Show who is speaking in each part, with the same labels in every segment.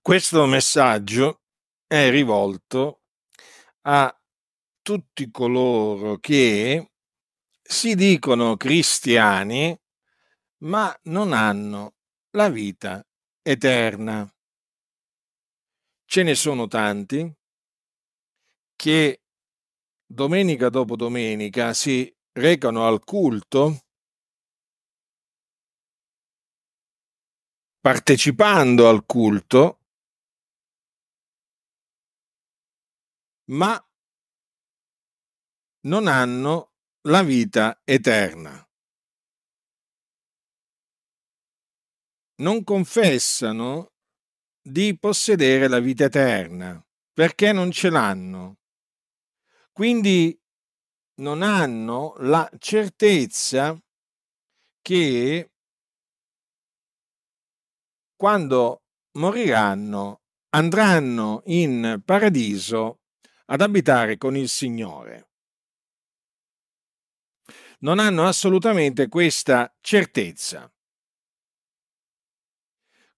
Speaker 1: Questo messaggio è rivolto a tutti coloro che si dicono cristiani ma non hanno la vita eterna. Ce ne sono tanti che domenica dopo domenica si recano al culto partecipando al culto ma non hanno la vita eterna. Non confessano di possedere la vita eterna perché non ce l'hanno. Quindi non hanno la certezza che quando moriranno andranno in paradiso ad abitare con il Signore. Non hanno assolutamente questa certezza.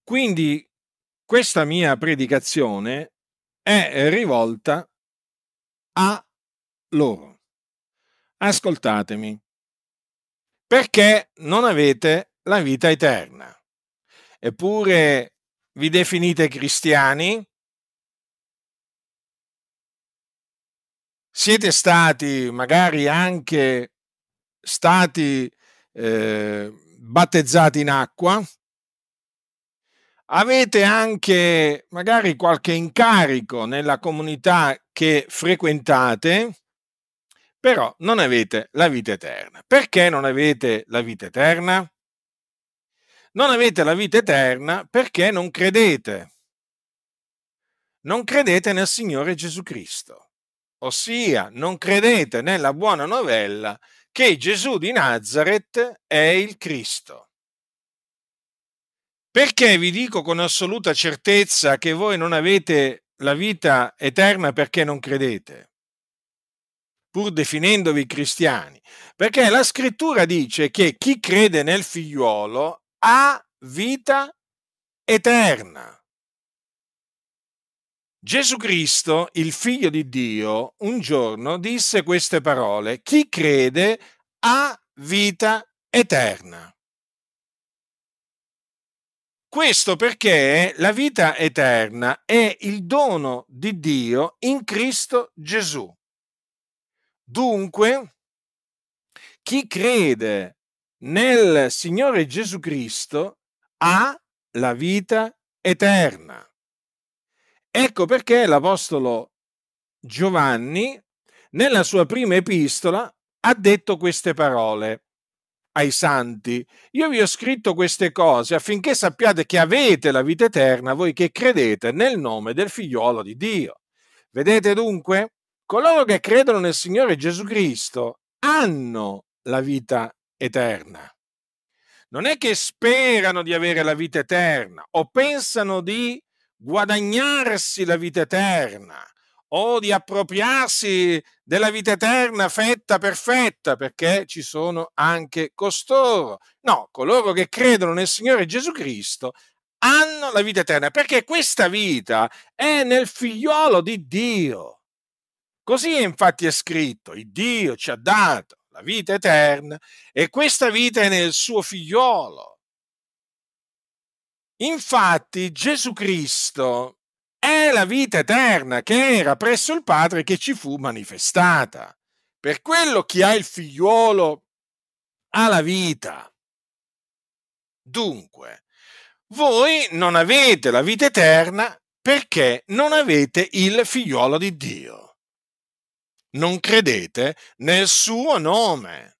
Speaker 1: Quindi questa mia predicazione è rivolta a loro. Ascoltatemi, perché non avete la vita eterna. Eppure vi definite cristiani, siete stati magari anche stati eh, battezzati in acqua, avete anche magari qualche incarico nella comunità che frequentate, però non avete la vita eterna. Perché non avete la vita eterna? Non avete la vita eterna perché non credete. Non credete nel Signore Gesù Cristo ossia non credete nella buona novella che Gesù di Nazareth è il Cristo. Perché vi dico con assoluta certezza che voi non avete la vita eterna perché non credete, pur definendovi cristiani? Perché la scrittura dice che chi crede nel figliuolo ha vita eterna. Gesù Cristo, il figlio di Dio, un giorno disse queste parole, chi crede ha vita eterna. Questo perché la vita eterna è il dono di Dio in Cristo Gesù. Dunque, chi crede nel Signore Gesù Cristo ha la vita eterna. Ecco perché l'Apostolo Giovanni, nella sua prima epistola, ha detto queste parole ai santi. Io vi ho scritto queste cose affinché sappiate che avete la vita eterna voi che credete nel nome del figliuolo di Dio. Vedete dunque, coloro che credono nel Signore Gesù Cristo hanno la vita eterna. Non è che sperano di avere la vita eterna o pensano di guadagnarsi la vita eterna o di appropriarsi della vita eterna fetta perfetta, perché ci sono anche costoro. No, coloro che credono nel Signore Gesù Cristo hanno la vita eterna, perché questa vita è nel figliolo di Dio. Così infatti è scritto, il Dio ci ha dato la vita eterna e questa vita è nel suo figliolo. Infatti Gesù Cristo è la vita eterna che era presso il Padre che ci fu manifestata. Per quello chi ha il figliuolo ha la vita. Dunque, voi non avete la vita eterna perché non avete il figliuolo di Dio. Non credete nel suo nome.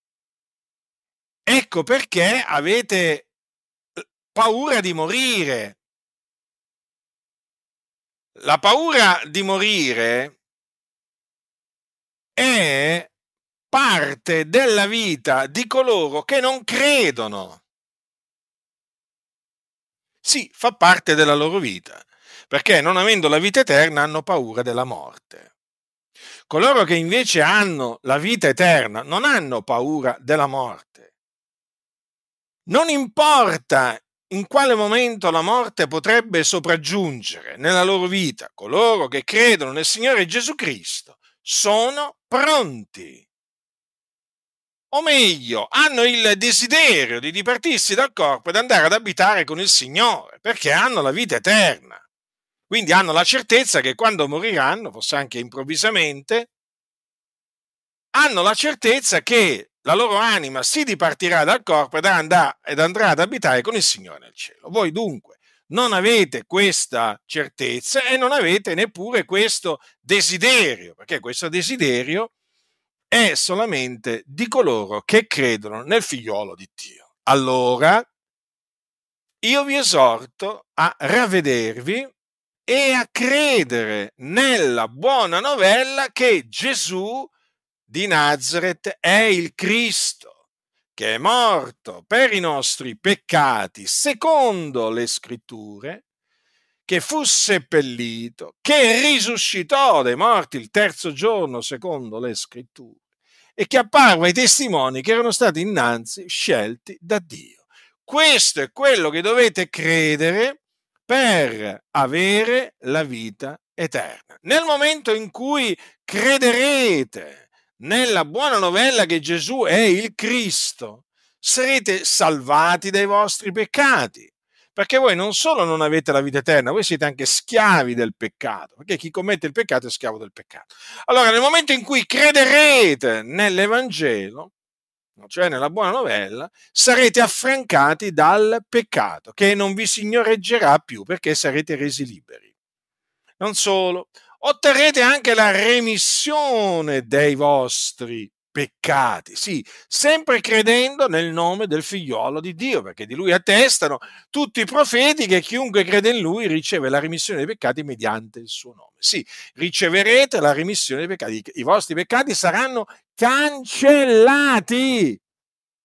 Speaker 1: Ecco perché avete paura di morire. La paura di morire è parte della vita di coloro che non credono. Sì, fa parte della loro vita, perché non avendo la vita eterna hanno paura della morte. Coloro che invece hanno la vita eterna non hanno paura della morte. Non importa in quale momento la morte potrebbe sopraggiungere nella loro vita. Coloro che credono nel Signore Gesù Cristo sono pronti. O meglio, hanno il desiderio di dipartirsi dal corpo ed andare ad abitare con il Signore, perché hanno la vita eterna. Quindi hanno la certezza che quando moriranno, forse anche improvvisamente, hanno la certezza che la loro anima si dipartirà dal corpo ed, andrà, ed andrà ad abitare con il Signore nel cielo. Voi dunque non avete questa certezza e non avete neppure questo desiderio, perché questo desiderio è solamente di coloro che credono nel figliolo di Dio. Allora, io vi esorto a ravvedervi e a credere nella buona novella che Gesù di Nazaret è il Cristo che è morto per i nostri peccati secondo le scritture, che fu seppellito, che risuscitò dai morti il terzo giorno secondo le scritture e che apparve ai testimoni che erano stati innanzi scelti da Dio. Questo è quello che dovete credere per avere la vita eterna. Nel momento in cui crederete nella buona novella che Gesù è il Cristo, sarete salvati dai vostri peccati. Perché voi non solo non avete la vita eterna, voi siete anche schiavi del peccato, perché chi commette il peccato è schiavo del peccato. Allora, nel momento in cui crederete nell'Evangelo, cioè nella buona novella, sarete affrancati dal peccato che non vi signoreggerà più perché sarete resi liberi. Non solo, otterrete anche la remissione dei vostri peccati. Sì, sempre credendo nel nome del figliolo di Dio, perché di lui attestano tutti i profeti che chiunque crede in lui riceve la remissione dei peccati mediante il suo nome. Sì, riceverete la remissione dei peccati, i vostri peccati saranno cancellati.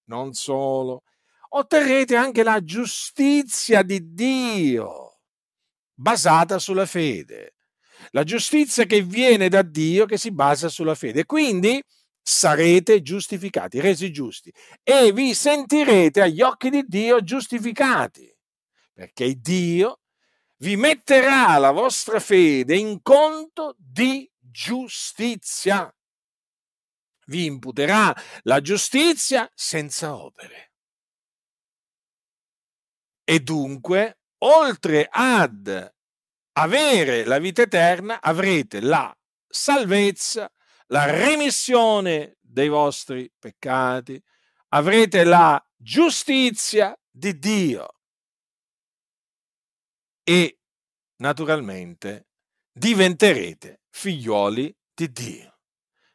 Speaker 1: Non solo, otterrete anche la giustizia di Dio basata sulla fede la giustizia che viene da Dio che si basa sulla fede. Quindi sarete giustificati, resi giusti e vi sentirete agli occhi di Dio giustificati, perché Dio vi metterà la vostra fede in conto di giustizia. Vi imputerà la giustizia senza opere. E dunque, oltre ad avere la vita eterna, avrete la salvezza, la remissione dei vostri peccati, avrete la giustizia di Dio e naturalmente diventerete figlioli di Dio,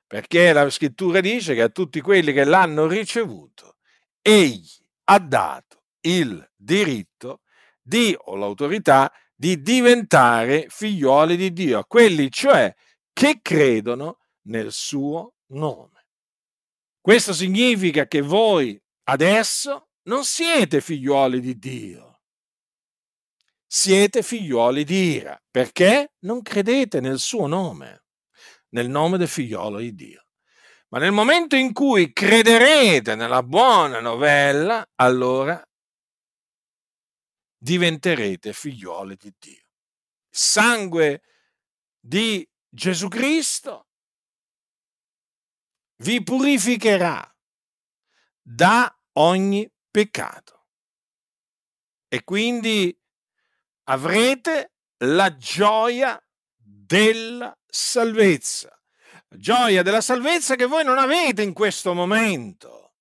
Speaker 1: perché la scrittura dice che a tutti quelli che l'hanno ricevuto, egli ha dato il diritto di o l'autorità di diventare figlioli di Dio, quelli cioè che credono nel suo nome. Questo significa che voi adesso non siete figlioli di Dio, siete figlioli di ira, perché non credete nel suo nome, nel nome del figliolo di Dio. Ma nel momento in cui crederete nella buona novella, allora diventerete figliuoli di Dio. Sangue di Gesù Cristo vi purificherà da ogni peccato. E quindi avrete la gioia della salvezza. Gioia della salvezza che voi non avete in questo momento.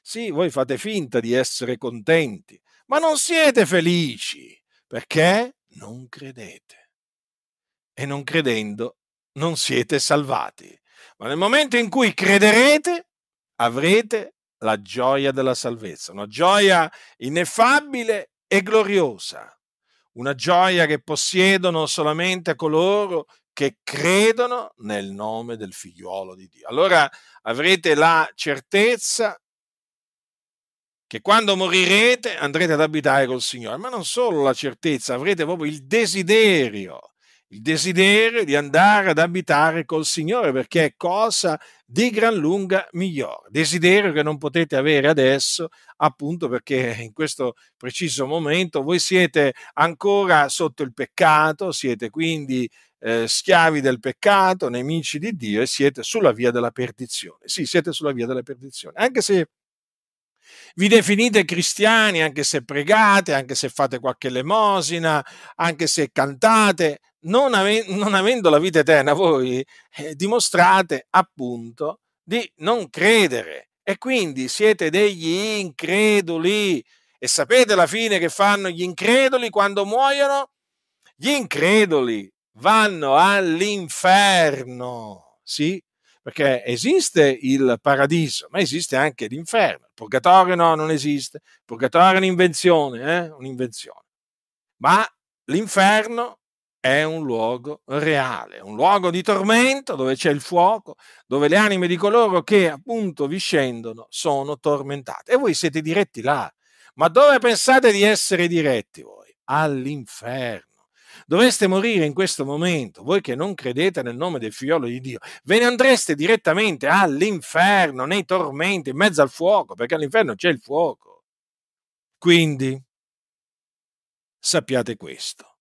Speaker 1: Sì, voi fate finta di essere contenti, ma non siete felici perché non credete. E non credendo non siete salvati. Ma nel momento in cui crederete, avrete la gioia della salvezza, una gioia ineffabile e gloriosa, una gioia che possiedono solamente coloro che credono nel nome del figliuolo di Dio. Allora avrete la certezza che quando morirete andrete ad abitare col Signore, ma non solo la certezza, avrete proprio il desiderio, il desiderio di andare ad abitare col Signore, perché è cosa di gran lunga migliore, desiderio che non potete avere adesso, appunto perché in questo preciso momento voi siete ancora sotto il peccato, siete quindi eh, schiavi del peccato, nemici di Dio e siete sulla via della perdizione. Sì, siete sulla via della perdizione, anche se vi definite cristiani anche se pregate, anche se fate qualche elemosina, anche se cantate, non, ave- non avendo la vita eterna voi eh, dimostrate appunto di non credere e quindi siete degli increduli. E sapete la fine che fanno gli increduli quando muoiono? Gli increduli vanno all'inferno, sì? Perché esiste il paradiso, ma esiste anche l'inferno purgatorio no, non esiste, purgatorio è un'invenzione, eh? un'invenzione. Ma l'inferno è un luogo reale, un luogo di tormento dove c'è il fuoco, dove le anime di coloro che appunto vi scendono sono tormentate. E voi siete diretti là. Ma dove pensate di essere diretti voi? All'inferno. Dovreste morire in questo momento, voi che non credete nel nome del figliolo di Dio, ve ne andreste direttamente all'inferno, nei tormenti, in mezzo al fuoco, perché all'inferno c'è il fuoco. Quindi, sappiate questo,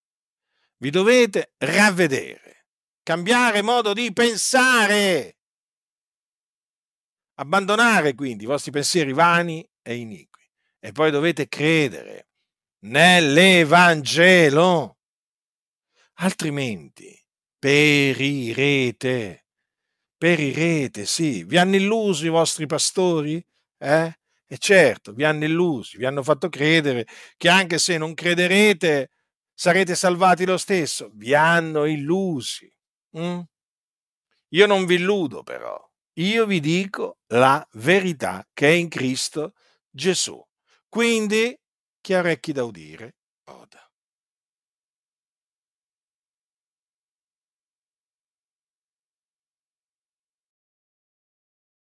Speaker 1: vi dovete ravvedere, cambiare modo di pensare, abbandonare quindi i vostri pensieri vani e iniqui e poi dovete credere nell'Evangelo altrimenti perirete. Perirete, sì. Vi hanno illuso i vostri pastori? Eh? E certo, vi hanno illusi, vi hanno fatto credere che anche se non crederete sarete salvati lo stesso. Vi hanno illusi. Mm? Io non vi illudo però. Io vi dico la verità che è in Cristo Gesù. Quindi, chi ha orecchi da udire,